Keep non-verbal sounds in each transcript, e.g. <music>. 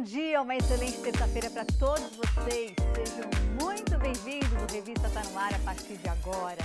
bom dia, uma excelente terça-feira para todos vocês. Sejam muito bem-vindos. O Revista está no Ar a partir de agora.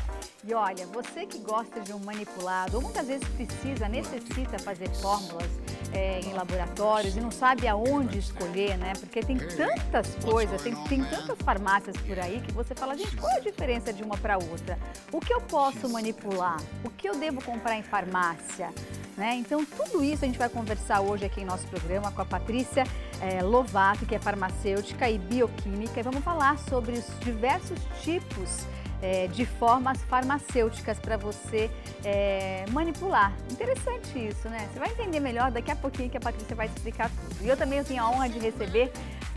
E olha, você que gosta de um manipulado, ou muitas vezes precisa, necessita fazer fórmulas é, em laboratórios e não sabe aonde escolher, né? Porque tem tantas coisas, tem, tem tantas farmácias por aí que você fala, gente, qual é a diferença de uma para outra? O que eu posso manipular? O que eu devo comprar em farmácia? Né? Então, tudo isso a gente vai conversar hoje aqui em nosso programa com a Patrícia é, Lovato, que é farmacêutica e bioquímica, e vamos falar sobre os diversos tipos de é, de formas farmacêuticas para você é, manipular. Interessante isso, né? Você vai entender melhor daqui a pouquinho que a Patrícia vai explicar tudo. E eu também tenho a honra de receber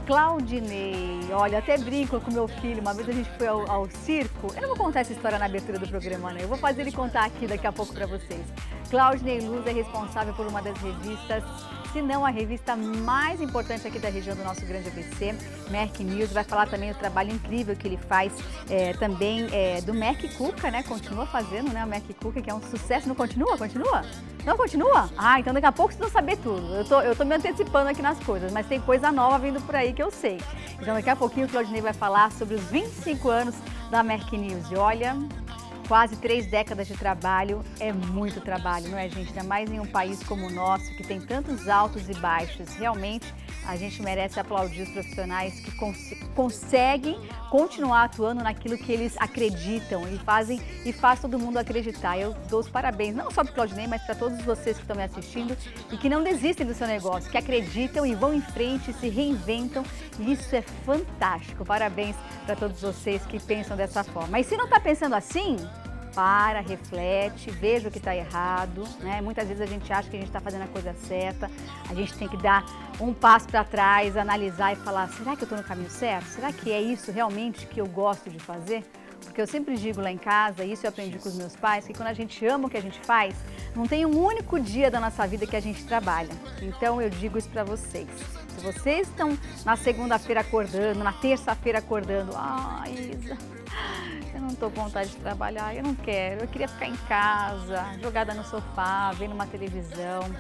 Claudinei. Olha, até brinco com meu filho. Uma vez a gente foi ao, ao, circo. Eu não vou contar essa história na abertura do programa, né? Eu vou fazer ele contar aqui daqui a pouco para vocês. Claudinei Luz é responsável por uma das revistas se não a revista mais importante aqui da região do nosso grande ABC, Merck News. Vai falar também do trabalho incrível que ele faz é, também é, do Merck Cuca, né? Continua fazendo, né? O Merck Cuca, que é um sucesso. Não continua? Continua? Não continua? Ah, então daqui a pouco vocês vão saber tudo. Eu tô, eu tô me antecipando aqui nas coisas, mas tem coisa nova vindo por aí que eu sei. Então daqui a pouquinho o Claudinei vai falar sobre os 25 anos da Merck News. E olha, Quase três décadas de trabalho é muito trabalho, não é, gente? Ainda mais em um país como o nosso, que tem tantos altos e baixos. Realmente, a gente merece aplaudir os profissionais que cons conseguem continuar atuando naquilo que eles acreditam e fazem e faz todo mundo acreditar. Eu dou os parabéns, não só para o Claudinei, mas para todos vocês que estão me assistindo e que não desistem do seu negócio, que acreditam e vão em frente, se reinventam. E isso é fantástico. Parabéns para todos vocês que pensam dessa forma. Mas se não está pensando assim, para, reflete, veja o que está errado. Né? Muitas vezes a gente acha que a gente está fazendo a coisa certa, a gente tem que dar um passo para trás, analisar e falar: será que eu estou no caminho certo? Será que é isso realmente que eu gosto de fazer? Porque eu sempre digo lá em casa, isso eu aprendi com os meus pais, que quando a gente ama o que a gente faz, não tem um único dia da nossa vida que a gente trabalha. Então eu digo isso para vocês. Se vocês estão na segunda-feira acordando, na terça-feira acordando, ai, ah, Isa, não estou com vontade de trabalhar, eu não quero, eu queria ficar em casa, jogada no sofá, vendo uma televisão.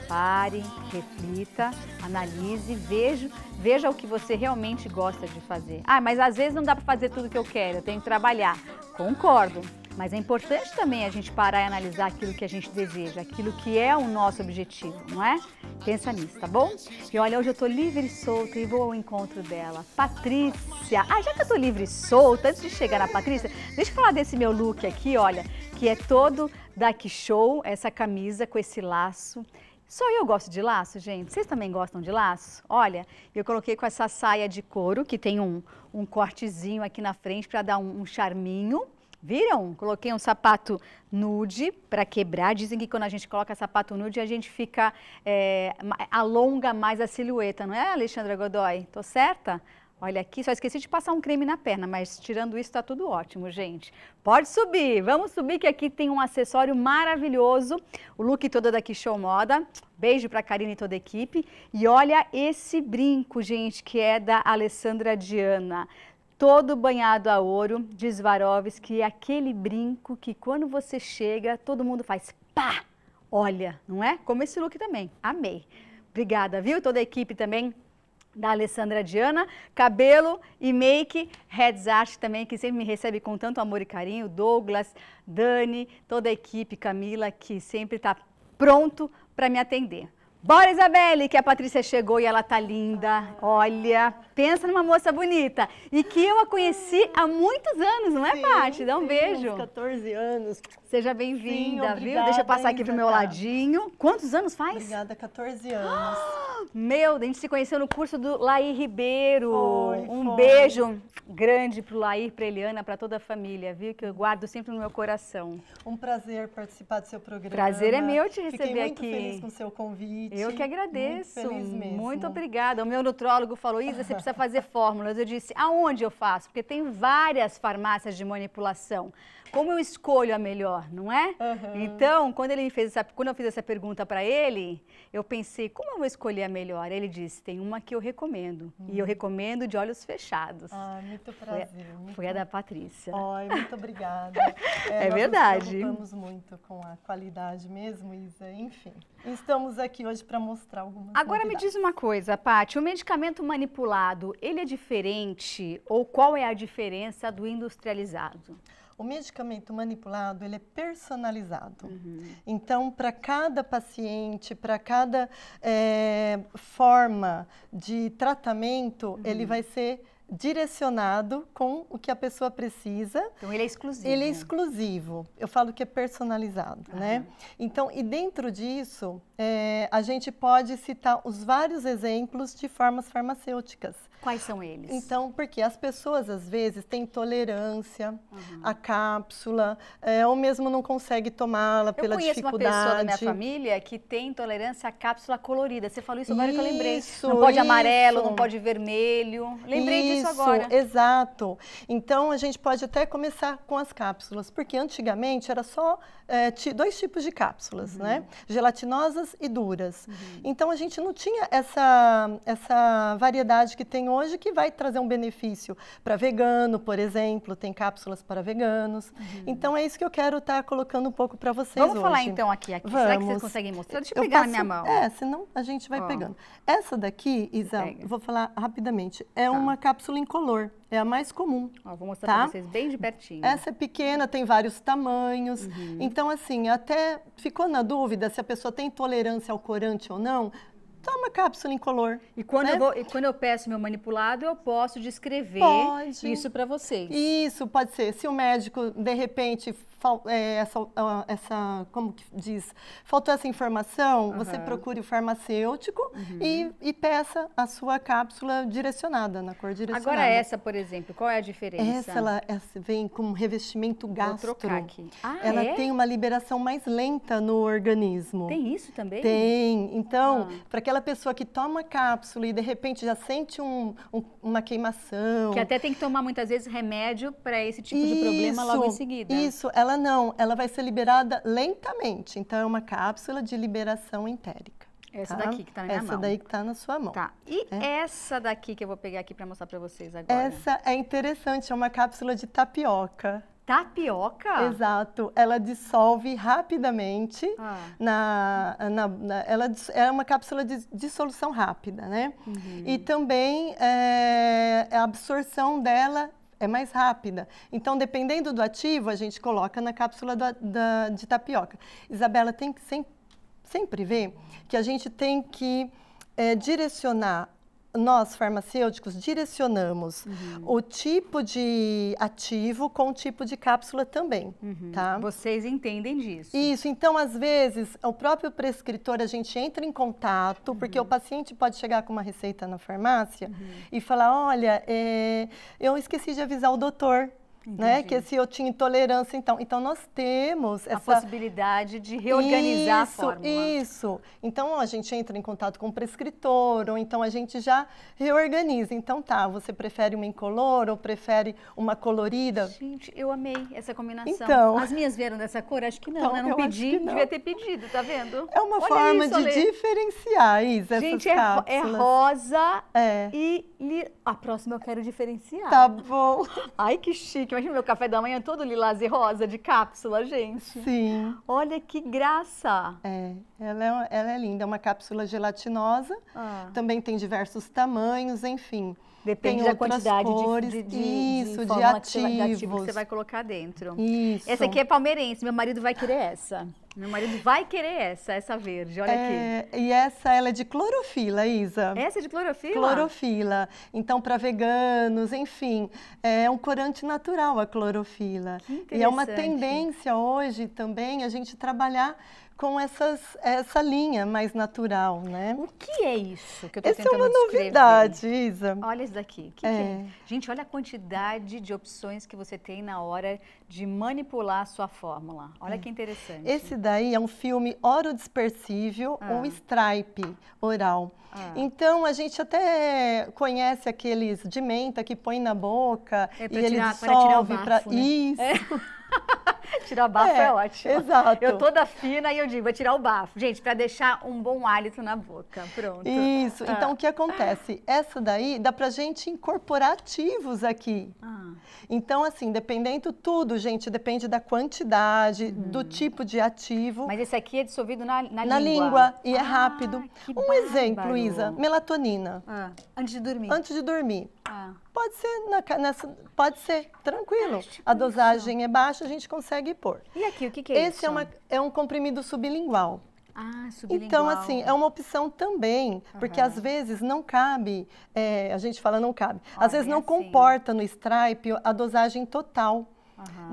Pare, reflita, analise, veja, veja o que você realmente gosta de fazer. Ah, mas às vezes não dá para fazer tudo que eu quero, eu tenho que trabalhar. Concordo, mas é importante também a gente parar e analisar aquilo que a gente deseja, aquilo que é o nosso objetivo, não é? Pensa nisso, tá bom? E olha, hoje eu tô livre e solta e vou ao encontro dela, Patrícia. Ah, já que eu tô livre e solta, antes de chegar na Patrícia, deixa eu falar desse meu look aqui, olha, que é todo da Show, essa camisa com esse laço. Só eu gosto de laço, gente. Vocês também gostam de laço? Olha, eu coloquei com essa saia de couro, que tem um, um cortezinho aqui na frente para dar um, um charminho Viram? Coloquei um sapato nude para quebrar. Dizem que quando a gente coloca sapato nude, a gente fica, é, alonga mais a silhueta, não é, Alexandra Godoy? Tô certa? Olha aqui, só esqueci de passar um creme na perna, mas tirando isso tá tudo ótimo, gente. Pode subir, vamos subir que aqui tem um acessório maravilhoso, o look todo da Show Moda. Beijo pra Karina e toda a equipe. E olha esse brinco, gente, que é da Alessandra Diana todo banhado a ouro, diz Varovski, é aquele brinco que quando você chega, todo mundo faz pá! Olha, não é? Como esse look também. Amei. Obrigada, viu? Toda a equipe também da Alessandra Diana, cabelo e make, Heads Art também, que sempre me recebe com tanto amor e carinho, Douglas, Dani, toda a equipe, Camila, que sempre está pronto para me atender. Bora, Isabelle, que a Patrícia chegou e ela tá linda. Olha, pensa numa moça bonita. E que eu a conheci há muitos anos, não é, Paty? Dá um sim, beijo. 14 anos. Seja bem-vinda, viu? Deixa eu passar aqui pro meu ladinho. Quantos anos faz? Obrigada, 14 anos. <gasps> Meu, a gente se conheceu no curso do Laí Ribeiro. Foi, um foi. beijo grande pro Laí, pra Eliana, pra toda a família, viu? Que eu guardo sempre no meu coração. Um prazer participar do seu programa. Prazer é meu te receber aqui. Fiquei muito aqui. muito feliz com o seu convite. Eu que agradeço. Muito feliz mesmo. Muito obrigada. O meu nutrólogo falou, Isa, você precisa fazer fórmulas. Eu disse, aonde eu faço? Porque tem várias farmácias de manipulação como eu escolho a melhor, não é? Uhum. Então, quando ele me fez essa, quando eu fiz essa pergunta para ele, eu pensei, como eu vou escolher a melhor? Ele disse, tem uma que eu recomendo uhum. e eu hum. recomendo de olhos fechados. Ah, muito prazer. Foi, muito... foi a da Patrícia. Oi, muito obrigada. <laughs> É, é nós verdade. Nos preocupamos muito com a qualidade mesmo, Isa. Enfim, estamos aqui hoje para mostrar algumas. Agora me diz uma coisa, Paty, o medicamento manipulado, ele é diferente ou qual é a diferença do industrializado? O medicamento manipulado ele é personalizado. Uhum. Então, para cada paciente, para cada é, forma de tratamento, uhum. ele vai ser direcionado com o que a pessoa precisa. Então ele é exclusivo. Ele é né? exclusivo. Eu falo que é personalizado, né? Então e dentro disso é, a gente pode citar os vários exemplos de formas farmacêuticas Quais são eles? Então, porque as pessoas às vezes têm intolerância uhum. à cápsula, é, ou mesmo não consegue tomá-la pela dificuldade. Eu conheço uma pessoa da minha família que tem intolerância à cápsula colorida. Você falou isso agora isso, que eu lembrei. Não pode isso. amarelo, não pode vermelho. Lembrei isso, disso agora. Exato. Então, a gente pode até começar com as cápsulas, porque antigamente era só é, dois tipos de cápsulas, né? uhum. né? Gelatinosas e duras. Uhum. Então, a gente não tinha essa, essa variedade que tem hoje que vai trazer um benefício para vegano, por exemplo, tem cápsulas para veganos. Uhum. Então é isso que eu quero estar tá colocando um pouco para vocês Vamos hoje. falar então aqui, aqui. Vamos. será que vocês conseguem mostrar? Deixa eu, eu pegar passo, na minha mão. É, senão a gente vai oh. pegando. Essa daqui, Isa, vou falar rapidamente, é tá. uma cápsula incolor. É a mais comum. Ó, vou mostrar tá? para vocês bem de pertinho. Essa é pequena, tem vários tamanhos. Uhum. Então, assim, até ficou na dúvida se a pessoa tem intolerância ao corante ou não, toma cápsula incolor. E quando, né? eu, vou, e quando eu peço meu manipulado, eu posso descrever pode. isso para vocês. Isso, pode ser. Se o médico, de repente, é, essa, essa, como que diz, faltou essa informação, uhum. você procure o farmacêutico uhum. e, e, peça a sua cápsula direcionada, na cor direcionada. Agora essa, por exemplo, qual é a diferença? Essa, ela essa vem com revestimento gastro. Vou trocar aqui. Ah, ela é? tem uma liberação mais lenta no organismo. Tem isso também? Tem. Então, ah. para aquela pessoa que toma cápsula e de repente já sente um, um, uma queimação. Que até tem que tomar muitas vezes remédio para esse tipo isso, de problema logo em seguida. Isso, ela ela não, ela vai ser liberada lentamente. Então, é uma cápsula de liberação entérica. Essa tá? daqui que está na minha essa mão. Essa daí que está na sua mão. Tá. E é. essa daqui que eu vou pegar aqui para mostrar para vocês agora. Essa é interessante, é uma cápsula de tapioca. Tapioca? Exato. Ela dissolve rapidamente. Ah. Na, na, na, ela é uma cápsula de dissolução rápida, né? Uhum. E também é, a absorção dela é mais rápida. Então, dependendo do ativo, a gente coloca na cápsula da, da, de tapioca. Isabela tem que sempre, sempre ver que a gente tem que é, direcionar nós farmacêuticos direcionamos uhum. o tipo de ativo com o tipo de cápsula também, uhum. tá? Vocês entendem disso. Isso, então às vezes o próprio prescritor a gente entra em contato, uhum. porque o uhum. paciente pode chegar com uma receita na farmácia uhum. e falar, olha, é, eu esqueci de avisar o doutor né? Que se eu tinha intolerância, então, então nós temos essa a possibilidade de reorganizar isso, a fórmula. Isso. Então a gente entra em contato com o prescritor, ou então a gente já reorganiza. Então tá, você prefere uma incolor ou prefere uma colorida? Gente, eu amei essa combinação. Então, as minhas vieram dessa cor, acho que não, então, né? Não pedi, não. devia ter pedido, tá vendo? É uma Olha forma isso, de Ale. diferenciar, Isa, gente, é, é, rosa é. e li... a próxima eu quero diferenciar. Tá bom. Ai que chique Imagina meu café da manhã todo lilás e rosa de cápsula, gente. Sim. Olha que graça. É, ela é, ela é linda, é uma cápsula gelatinosa. Ah. Também tem diversos tamanhos, enfim. Depende da quantidade cores, de, de, de, isso, de, de ativos. ativo que você vai colocar dentro. Isso. Essa aqui é palmeirense, meu marido vai querer essa. Meu marido vai querer essa, essa verde, olha é, aqui. E essa, ela é de clorofila, Isa. Essa é de clorofila? Clorofila. Então, para veganos, enfim, é um corante natural a clorofila. Que e é uma tendência hoje também a gente trabalhar com essas, essa linha mais natural, né? O que é isso que eu tô Essa é uma descrever? novidade, Isa. Olha isso daqui. Que é. Que é? Gente, olha a quantidade de opções que você tem na hora de manipular a sua fórmula. Olha é. que interessante. Esse daí é um filme orodispersível ah. ou stripe oral. Ah. Então, a gente até conhece aqueles de menta que põe na boca é e ele dissolve. Para pra... né? Isso. É. <laughs> <laughs> tirar bafo é, é, ótimo. Exato. Eu toda fina e eu digo, vou tirar o bafo. Gente, para deixar um bom hálito na boca. Pronto. Isso. Ah. Então, o que acontece? Essa daí dá pra gente incorporar ativos aqui. Ah. Então, assim, dependendo tudo, gente, depende da quantidade, hum. do tipo de ativo. Mas esse aqui é dissolvido na, na, na língua. Na língua e é ah, é rápido. um bárbaro. exemplo, Isa, melatonina. Ah, antes de dormir. Antes de dormir. Ah. Pode ser, na, nessa, pode ser, tranquilo. Tá, tipo a dosagem é baixa, a gente consegue consegue pôr. E aqui, o que, que é Esse é isso? Esse é, é um comprimido sublingual. Ah, sublingual. Então, assim, é uma opção também, uhum. porque às vezes não cabe, é, a gente fala não cabe, Olha, às vezes não assim. comporta no Stripe a dosagem total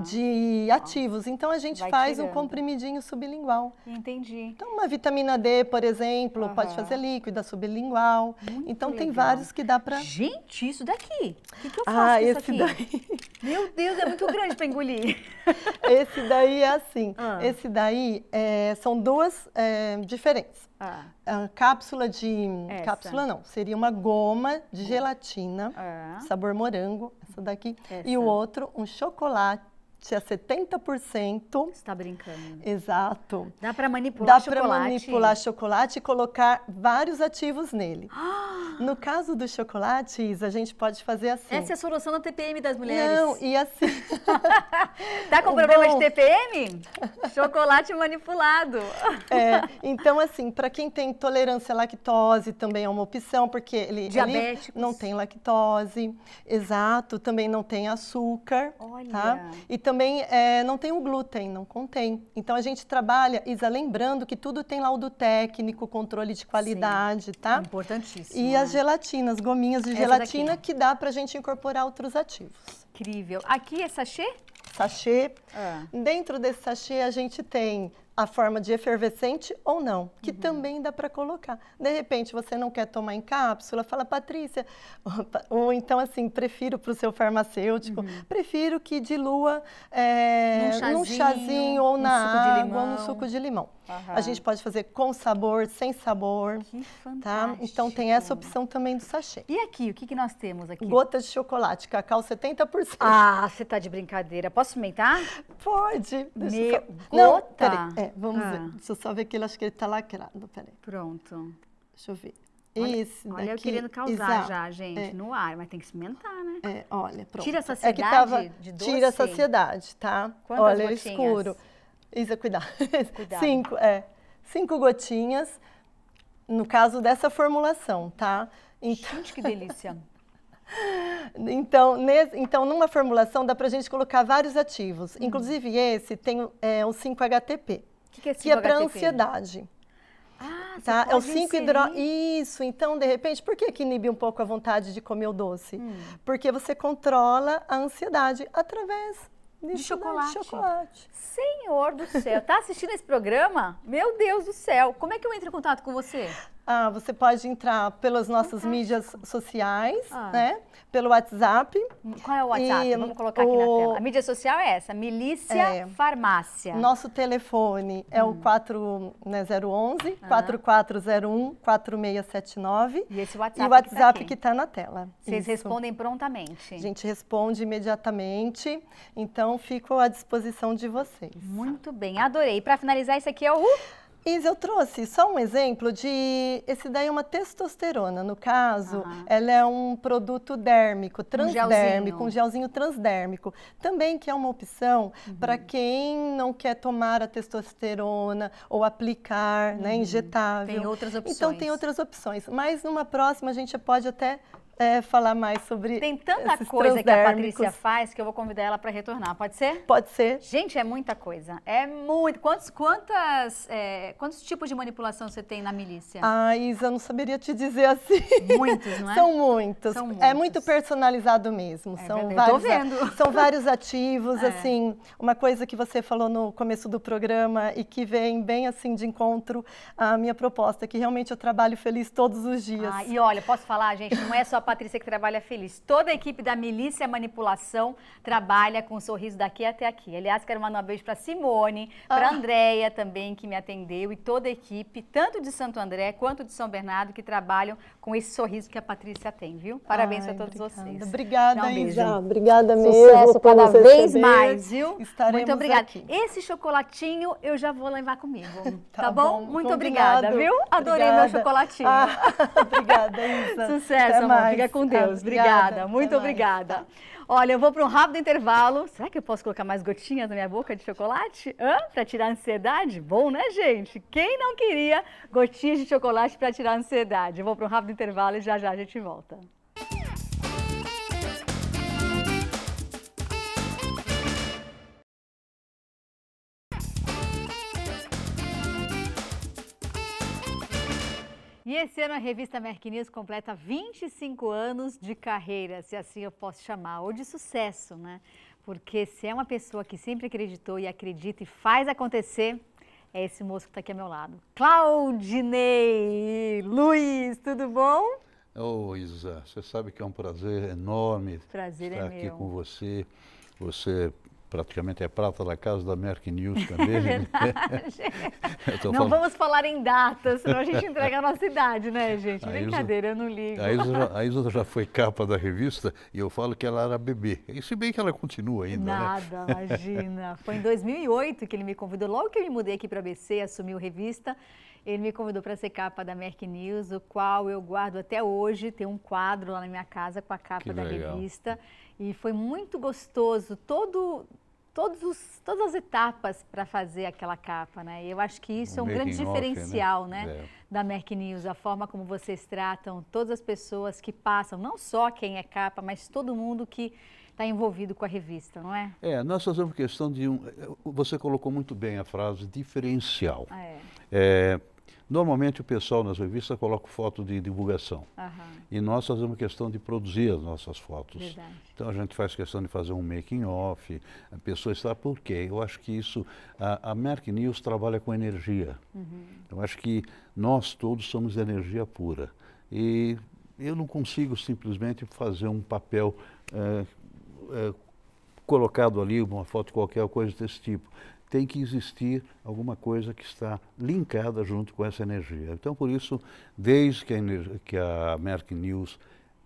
de ativos. Então a gente Vai faz tirando. um comprimidinho sublingual. Entendi. Então uma vitamina D, por exemplo, pode fazer líquida sublingual. Muito então legal. tem vários que dá para Gente, isso daqui. O que, que eu ah, faço ah, esse aqui? Daí... Meu Deus, é muito grande para engolir. <laughs> Esse daí é assim. Ah. Esse daí é, são duas é, diferentes. Ah. cápsula de. Essa. Cápsula não, seria uma goma de hum. gelatina, ah. sabor morango, essa daqui. Essa. E o outro, um chocolate a 70%. Você Está brincando. Exato. Dá para manipular Dá chocolate. Dá para manipular chocolate e colocar vários ativos nele. Ah! No caso dos chocolates, a gente pode fazer assim. Essa é a solução da TPM das mulheres. Não, e assim... <laughs> tá com problema Bom... de TPM? Chocolate manipulado. É, então assim, para quem tem intolerância à lactose também é uma opção, porque ele, ele não tem lactose, exato, também não tem açúcar, Olha. tá? E também é, não tem o glúten, não contém. Então a gente trabalha, Isa, lembrando que tudo tem laudo técnico, controle de qualidade, Sim. tá? É importantíssimo. E né? as gelatinas, gominhas de gelatina que dá para a gente incorporar outros ativos. Incrível. Aqui é sachê? Sachê. Ah. Dentro desse sachê a gente tem a forma de efervescente ou não, que uhum. também dá para colocar. De repente, você não quer tomar em cápsula, fala, Patrícia, ou, ou então assim, prefiro para o seu farmacêutico, uhum. prefiro que dilua é, num, chazinho, num chazinho ou na água, ou no suco de limão. Uhum. A gente pode fazer com sabor, sem sabor. Que fantástico. Tá? Então tem essa opção também do sachê. E aqui, o que, que nós temos aqui? Gota de chocolate, cacau 70%. Ah, você tá de brincadeira. Posso experimentar? Pode. Me Meu, só... Não, gota? É, vamos ah. ver. Deixa eu só ver aqui, acho que ele tá lacrado, peraí. Pronto. Deixa eu ver. Olha, Esse olha daqui, eu querendo causar exato, já, gente, é, no ar, mas tem que experimentar, né? É, olha, pronto. Tira a saciedade é que tava, de doce. Tira a saciedade, tá? Quantas olha, é gotinhas? escuro. Isso é cuidar. <laughs> Cinco, é. Cinco gotinhas, no caso dessa formulação, tá? Então... Gente, que delícia! <laughs> Então, nesse, então, numa formulação dá para a gente colocar vários ativos. Uhum. Inclusive esse tem é, o 5-HTP, que, que, é, que é para ansiedade. Ah, tá? É o 5 hidro... Isso, então, de repente, por que, que inibe um pouco a vontade de comer o doce? Hum. Porque você controla a ansiedade através de, de chocolate. chocolate. Senhor do céu, tá assistindo esse programa? Meu Deus do céu, como é que eu entro em contato com você? Ah, você pode entrar pelas nossas uhum. mídias sociais, ah. né? Pelo WhatsApp. Qual é o WhatsApp? E Vamos colocar o... aqui na tela. A mídia social é essa, Milícia é. Farmácia. Nosso telefone hum. é o 4, hum. 011 né, ah. 4401 4679. E esse WhatsApp. E o WhatsApp que está tá na tela. Vocês Isso. respondem prontamente. A gente responde imediatamente. Então, fico à disposição de vocês. Muito bem, adorei. Para finalizar, isso aqui é o Isa, eu trouxe só um exemplo de. Esse daí é uma testosterona. No caso, ela é um produto dérmico, transdérmico, um gelzinho, um gelzinho transdérmico. Também que é uma opção uhum. para quem não quer tomar a testosterona ou aplicar, né? Uhum. Injetável. Tem outras opções. Então tem outras opções. Mas numa próxima a gente pode até é, falar mais sobre. Tem tanta coisa que a Patrícia faz que eu vou convidar ela para retornar. Pode ser? Pode ser. Gente, é muita coisa. É muito. Quantos, quantas, é, quantos tipos de manipulação você tem na milícia? Ah, Isa, eu não saberia te dizer assim. Muitos, não é? <laughs> São muitos. São é muitos. É muito personalizado mesmo. É, são vários, eu tô vendo. <laughs> São vários ativos, é. assim. Uma coisa que você falou no começo do programa e que vem bem assim de encontro à minha proposta, que realmente eu trabalho feliz todos os dias. Ah, e olha, posso falar, gente, não é só Patrícia que trabalha feliz. Toda a equipe da Milícia Manipulação trabalha com um sorriso daqui até aqui. Aliás, quero mandar um beijo para Simone, para ah. Andréia também, que me atendeu, e toda a equipe, tanto de Santo André quanto de São Bernardo, que trabalham com esse sorriso que a Patrícia tem, viu? Parabéns Ai, a todos obrigada. vocês. Obrigada, Dá um Obrigada mesmo. Sucesso cada vez mais, viu? Estaremos Muito obrigada. Aqui. Esse chocolatinho eu já vou levar comigo, <laughs> tá, tá bom? bom? Muito combinado. obrigada, viu? Adorei obrigada. meu chocolatinho. Ah, <laughs> obrigada, Isa. <laughs> Sucesso, Até amor. Mais com Deus. Obrigada, obrigada. Tá muito obrigada. Mais. Tá. Olha, eu vou para um rápido intervalo. Será que eu posso colocar mais gotinhas na minha boca de chocolate? Para tirar a ansiedade? Bom, né, gente? Quem não queria gotinhas de chocolate para tirar a ansiedade? Eu vou para um rápido intervalo e já já a gente volta. E esse ano a revista Merck News completa 25 anos de carreira, se assim eu posso chamar, ou de sucesso, né? Porque se é uma pessoa que sempre acreditou e acredita e faz acontecer, é esse moço que está aqui ao meu lado. Claudinei Luiz, tudo bom? Ô oh, Isa, você sabe que é um prazer enorme prazer é estar é aqui com você. Você praticamente é prata da casa da Merck News <laughs> também. É verdade. não falando... vamos falar em datas, senão a gente entrega a nossa idade, né, <laughs> gente? A Brincadeira, Isa, eu não ligo. A Isa, já, a <laughs> Isa, já, foi capa da revista e eu falo que ela era bebê. E se bem que ela continua ainda, né? Nada, né? imagina. Foi em 2008 que ele me convidou, logo que eu me mudei aqui para a BC, assumi o revista, ele me convidou para ser capa da Merck News, o qual eu guardo até hoje. Tem um quadro lá na minha casa com a capa que da legal. revista. E foi muito gostoso todo todos os, todas as etapas para fazer aquela capa, né? E eu acho que isso é um grande né? diferencial, né? né? É. Da Merck News, a forma como vocês tratam todas as pessoas que passam, não só quem é capa, mas todo mundo que está envolvido com a revista, não é? É, nós fazemos questão de um. Você colocou muito bem a frase diferencial. Ah, é. é Normalmente o pessoal nas revistas coloca foto de divulgação. E nós fazemos questão de produzir as nossas fotos. Verdade. Então a gente faz questão de fazer um making off, a pessoa está por quê? Eu acho que isso a, a Merck News trabalha com energia. Uhum. Eu acho que nós todos somos energia pura. E eu não consigo simplesmente fazer um papel é, é, colocado ali, uma foto qualquer, coisa desse tipo tem que existir alguma coisa que está linkada junto com essa energia. Então, por isso, desde que a, que a Merck News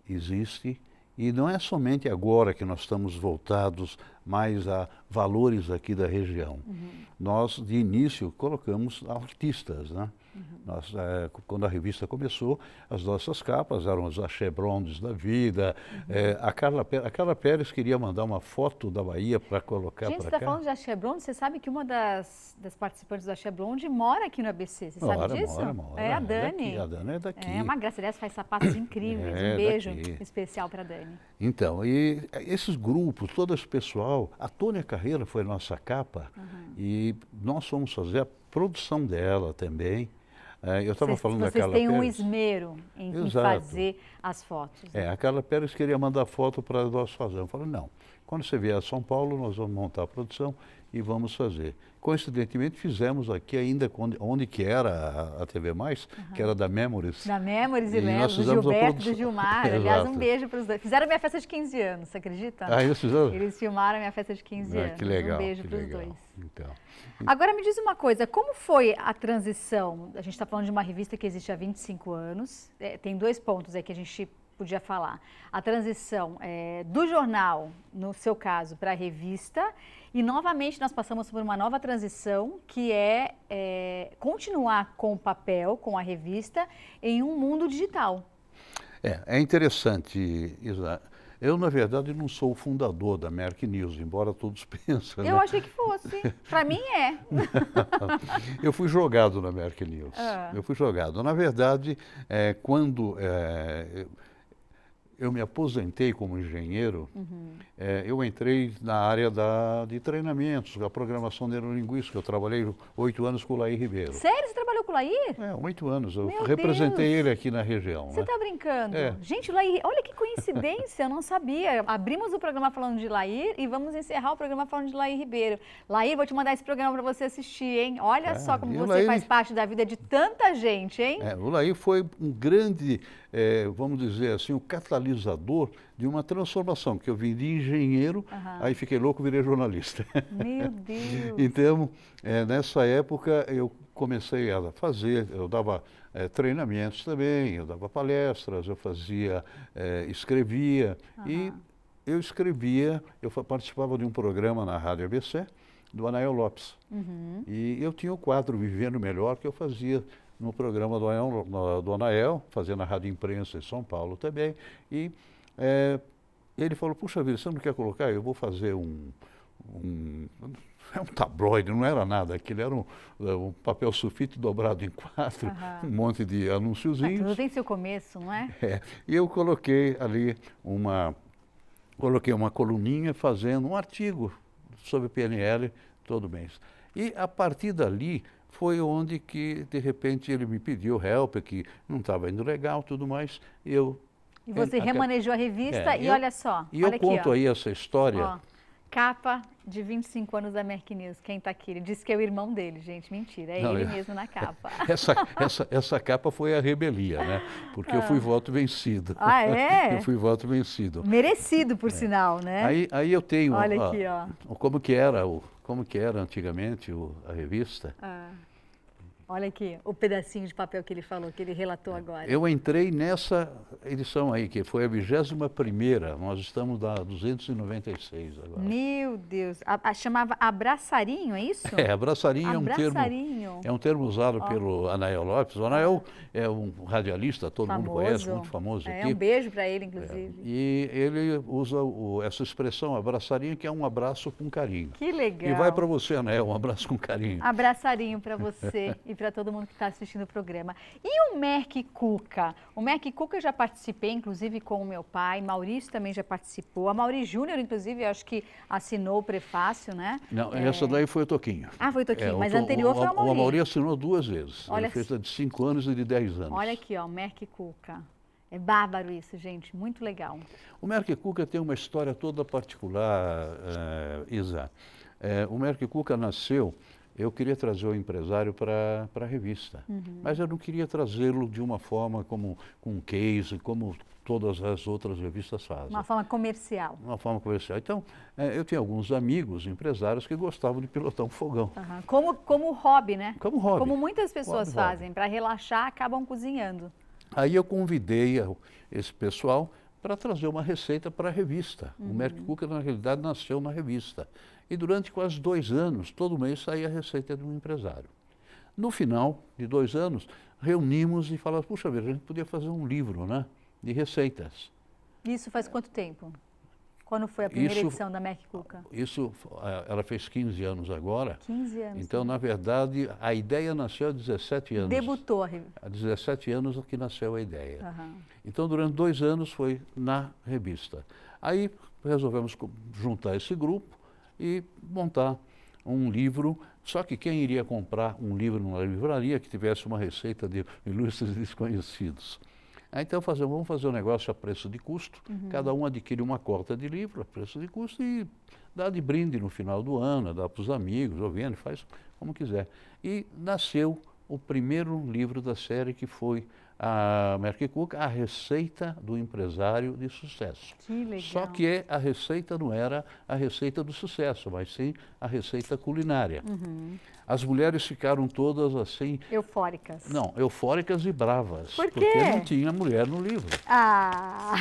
existe, e não é somente agora que nós estamos voltados mais a valores aqui da região. Uhum. Nós, de início, colocamos artistas, né? Uhum. Nós, é, quando a revista começou, as nossas capas eram os Achebrondes da vida. Uhum. É, a, Carla, a Carla Pérez queria mandar uma foto da Bahia para colocar para tá cá. Gente, você está falando de Achebronde, você sabe que uma das, das participantes do Achebronde mora aqui no ABC, você mora, sabe disso? Mora, mora, é a Dani. É daqui, a Dani é daqui. É uma graça, aliás, faz sapatos incríveis. É, um é beijo daqui. especial para a Dani. Então, e é, esses grupos, todo esse pessoal, a Tônia Carreira foi nossa capa uhum. e nós fomos fazer a produção dela também. É, eu estava falando vocês daquela. Vocês têm um Pérez. esmero em, em, fazer as fotos. É, né? É, a Carla Pérez queria mandar foto para nós fazer Eu falei, não, quando você vier a São Paulo, nós vamos montar a produção e vamos fazer. Coincidentemente, fizemos aqui ainda onde, onde que era a, a TV Mais, uhum. que era da Memories. Da Memories e, e lembro, do Gilberto, do Gilmar. <laughs> Aliás, um beijo para os dois. Fizeram minha festa de 15 anos, você acredita? Ah, eles fizeram? Eles filmaram minha festa de 15 ah, anos. Que legal. Um beijo para os dois. Então. Agora me diz uma coisa, como foi a transição? A gente está falando de uma revista que existe há 25 anos. É, tem dois pontos aí que a gente podia falar, a transição é, do jornal, no seu caso, para a revista, e novamente nós passamos por uma nova transição, que é, é continuar com o papel, com a revista, em um mundo digital. É, é interessante, Isa. Eu, na verdade, não sou o fundador da Merck News, embora todos <laughs> pensem. Eu né? achei que fosse. Para mim é. <laughs> eu fui jogado na Merck News. Ah. Eu fui jogado. Na verdade, é, quando é, eu me aposentei como engenheiro, uhum. é, eu entrei na área da, de treinamentos, da programação neurolinguística. Eu trabalhei oito anos com o Laí Ribeiro. Sério? Você trabalhou com o Laí? É, oito anos. Eu Meu representei Deus. ele aqui na região. Você está né? Tá brincando? É. Gente, Laí, olha que coincidência, eu não sabia. Abrimos o programa falando de Laí e vamos encerrar o programa falando de Laí Ribeiro. Laí, vou te mandar esse programa para você assistir, hein? Olha é, só como você Laí... faz parte da vida de tanta gente, hein? É, o Laí foi um grande é, vamos dizer assim, o catalisador de uma transformação, que eu de engenheiro, uhum. aí fiquei louco, virei jornalista. Meu <laughs> Deus! então, é, nessa época eu comecei a fazer, eu dava é, treinamentos também, eu dava palestras, eu fazia, é, escrevia uhum. e eu escrevia, eu participava de um programa na Rádio ABC, do Anael Lopes. Uhum. E eu tinha o quadro Vivendo Melhor, que eu fazia no programa do, Anel, do Anael, fazendo a rádio imprensa em São Paulo também, e é, ele falou, puxa vida, você não quer colocar? Eu vou fazer um, um <laughs> é um tabloide, não era nada. Aquilo era um, é, um papel sulfite dobrado em quatro, um monte de anúnciozinhos. Mas tá, tudo tem seu começo, não é? É. E eu coloquei ali uma, coloquei uma coluninha fazendo um artigo sobre PNL, todo mês. E a partir dali, foi onde que, de repente, ele me pediu help, que não estava indo legal, tudo mais. Eu, e você remanejou a revista é, e eu, olha só. E olha eu aqui, conto ó. aí essa história. Ó Capa de 25 anos da Merck News. Quem está aqui? Ele disse que é o irmão dele, gente. Mentira, é Não, ele eu... mesmo na capa. <laughs> Essa, essa, essa capa foi a rebelia, né? Porque ah. eu fui ah. voto vencido. Ah, é? <laughs> Eu fui voto vencido. Merecido, por é. sinal, né? Aí, aí eu tenho... Olha ó, aqui, ó. Como que era, o, como que era antigamente o, a revista? Ah. Olha aqui o pedacinho de papel que ele falou, que ele relatou é, agora. Eu entrei nessa edição aí, que foi a 21 primeira. nós estamos na 296 agora. Meu Deus, a, a, chamava abraçarinho, é isso? <laughs> É, abraçarinho, abraçarinho. é um termo, é um termo usado oh. pelo Anael Lopes. O Anael é um radialista, todo famoso. mundo conhece, muito famoso é, aqui. É, um beijo para ele, inclusive. É. E ele usa o, essa expressão, abraçarinho, que é um abraço com carinho. Que legal. E vai para você, Anael, um abraço com carinho. Abraçarinho para você. <laughs> para todo mundo que está assistindo o programa. E o Merck Cuca? O Merck Cuca eu já participei, inclusive, com o meu pai. Maurício também já participou. A Mauri Júnior, inclusive, acho que assinou o prefácio, né? Não, é... essa daí foi o Toquinho. Ah, foi o Toquinho, é, mas o, anterior o, foi o Mauri. O Mauri assinou duas vezes. Olha Ele fez a de 5 anos e de 10 anos. Olha aqui, ó, Merck Cuca. É bárbaro isso, gente, muito legal. O Merck Cuca tem uma história toda particular, uh, Isa. Eh, o Merck Cuca nasceu eu queria trazer o empresário para a revista, uhum. mas eu não queria trazê-lo de uma forma como com um case, como todas as outras revistas fazem. Uma forma comercial. Uma forma comercial. Então, é, eu tinha alguns amigos empresários que gostavam de pilotar um fogão. Uhum. Como, como hobby, né? Como hobby. Como muitas pessoas fazem, para relaxar, acabam cozinhando. Aí eu convidei esse pessoal para trazer uma receita para a revista. Uhum. O Merck Cooker, na realidade, nasceu na revista. E durante quase dois anos, todo mês saía a receita de um empresário. No final de dois anos, reunimos e falamos, puxa vida, a gente podia fazer um livro né, de receitas. Isso faz quanto tempo? Quando foi a primeira isso, edição da Mac Cuca? Isso, é, ela fez 15 anos agora. 15 anos. Então, na verdade, a ideia nasceu há 17 anos. Debutou a revista. Há 17 anos é que nasceu a ideia. Uhum. Então, durante dois anos foi na revista. Aí resolvemos juntar esse grupo e montar um livro. Só que quem iria comprar um livro numa livraria que tivesse uma receita de ilustres desconhecidos? Então fazer, vamos fazer um negócio a preço de custo, uhum. cada um adquire uma cota de livro a preço de custo e dá de brinde no final do ano, dá para os amigos, ouvindo, faz como quiser. E nasceu o primeiro livro da série que foi a Merck Cook a receita do empresário de sucesso. Que legal. Só que a receita não era a receita do sucesso, mas sim a receita culinária. Uhum. As mulheres ficaram todas assim. Eufóricas. Não, eufóricas e bravas. Por quê? Porque não tinha mulher no livro. Ah!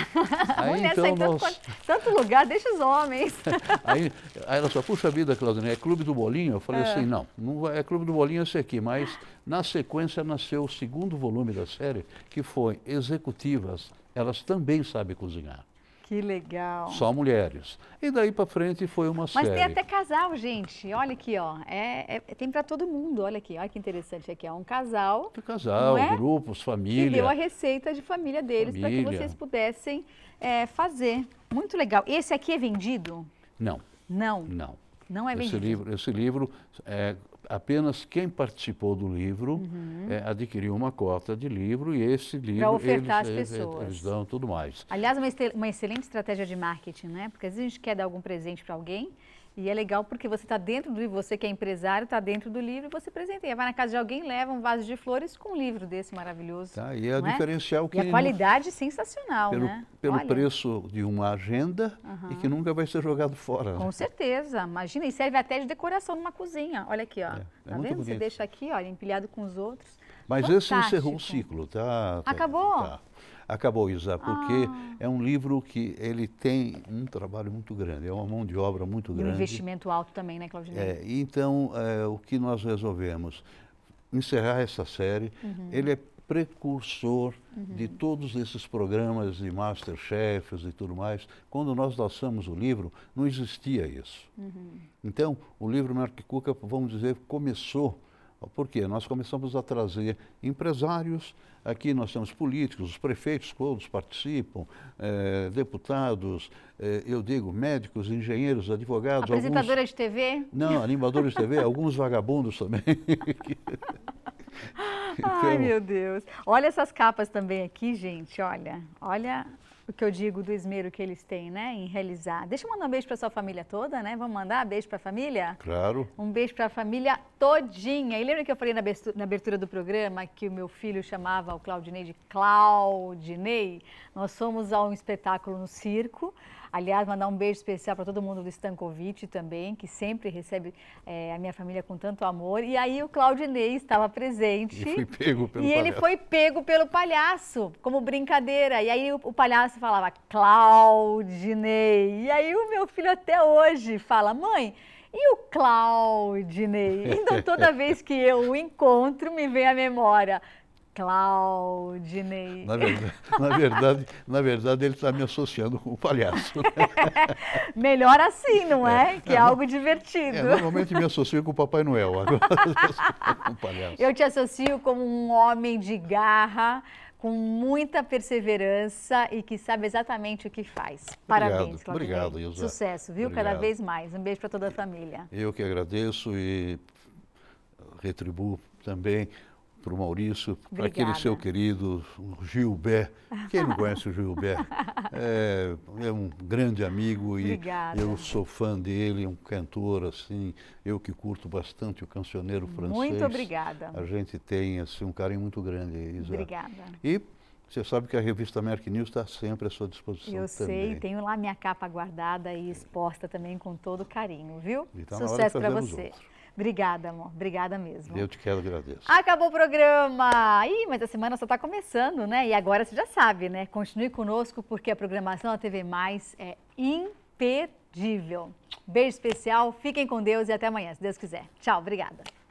Aí, mulher então, sai nós... tanto, tanto, lugar, deixa os homens. <laughs> aí, aí ela só, puxa vida, Claudinei, é Clube do Bolinho? Eu falei ah. assim, não, não é Clube do Bolinho esse aqui, mas na sequência nasceu o segundo volume da série, que foi Executivas, Elas Também Sabem Cozinhar. Que legal. Só mulheres. E daí para frente foi uma Mas série. Mas tem até casal, gente. Olha aqui, ó. É, é tem para todo mundo. Olha aqui, olha que interessante aqui. É um casal. Tem casal, é? grupos, família. Que deu a receita de família deles para que vocês pudessem é, fazer. Muito legal. Esse aqui é vendido? Não. Não. Não. Não é vendido. Esse livro, esse livro é, apenas quem participou do livro uhum. é, adquiriu uma cota de livro e esse livro para ofertar eles, as pessoas. eles dão tudo mais. Aliás, uma, uma excelente estratégia de marketing, né? Porque às vezes a gente quer dar algum presente para alguém e é legal porque você está dentro do livro, você que é empresário está dentro do livro e você presenteia. Vai na casa de alguém, leva um vaso de flores com um livro desse maravilhoso. Tá, e é o é? diferencial é? que... E a qualidade não... sensacional, pelo, né? Pelo Olha. preço de uma agenda uhum. e que nunca vai ser jogado fora. Né? Com certeza, imagina. E serve até de decoração numa cozinha. Olha aqui, ó. É, é tá vendo? Bonito. Você deixa aqui, ó, empilhado com os outros. Mas Fantástico. esse encerrou o ciclo, tá? tá Acabou? Tá acabou, Isa, porque ah. é um livro que ele tem um trabalho muito grande, é uma mão de obra muito e grande. Um investimento alto também, né, Claudinei? É, então, é, o que nós resolvemos? Encerrar essa série. Uhum. Ele é precursor uhum. de todos esses programas de Masterchefs e tudo mais. Quando nós lançamos o livro, não existia isso. Uhum. Então, o livro Mark Cuca, vamos dizer, começou por quê? Nós começamos a trazer empresários, aqui nós temos políticos, os prefeitos todos participam, eh, deputados, eh, eu digo médicos, engenheiros, advogados. Apresentadora alguns... de TV? Não, animadora de TV, <laughs> alguns vagabundos também. Ai, então... meu Deus. Olha essas capas também aqui, gente, olha. Olha o que eu digo do esmero que eles têm, né, em realizar. Deixa eu mandar um beijo para sua família toda, né? Vamos mandar um beijo para a família? Claro. Um beijo para a família todinha. E lembra que eu falei na abertura do programa que o meu filho chamava o Claudinei de Claudinei? Nós fomos a um espetáculo no circo. Aliás, mandar um beijo especial para todo mundo do Stankovic também, que sempre recebe é, a minha família com tanto amor. E aí o Claudinei estava presente. E, foi pego pelo e ele foi pego pelo palhaço, como brincadeira. E aí o, o palhaço falava, Claudinei. E aí o meu filho até hoje fala, mãe... E o Claudinei? Então, toda <laughs> vez que eu o encontro, me vem à memória. Claudinei. Na verdade, <laughs> na verdade, na verdade ele está me associando com o palhaço. Né? <laughs> Melhor assim, não é? é. Que é, é algo divertido. É, normalmente me associo com o Papai Noel, agora <laughs> com o palhaço. Eu te associo como um homem de garra, com muita perseverança e que sabe exatamente o que faz. Parabéns, Claudinei. Obrigado, Sucesso, viu? Obrigado. Cada vez mais. Um beijo para toda a família. Eu que agradeço e retribuo também para o Maurício, para aquele seu querido Gilbert. Quem não conhece o Gilbert? É, é um grande amigo e Obrigada. eu sou fã dele, um cantor assim, eu que curto bastante o cancioneiro francês. Muito obrigada. A gente tem assim, um carinho muito grande, Isa. Obrigada. E você sabe que a revista Merck News está sempre à sua disposição Eu também. sei, tenho lá minha capa guardada e exposta também com todo carinho, viu? Tá Sucesso para você. Outro. Obrigada, amor. Obrigada mesmo. Eu te quero agradeço. Acabou o programa. Ih, mas a semana só está começando, né? E agora você já sabe, né? Continue conosco porque a programação da TV Mais é imperdível. Beijo especial, fiquem com Deus e até amanhã, se Deus quiser. Tchau, obrigada.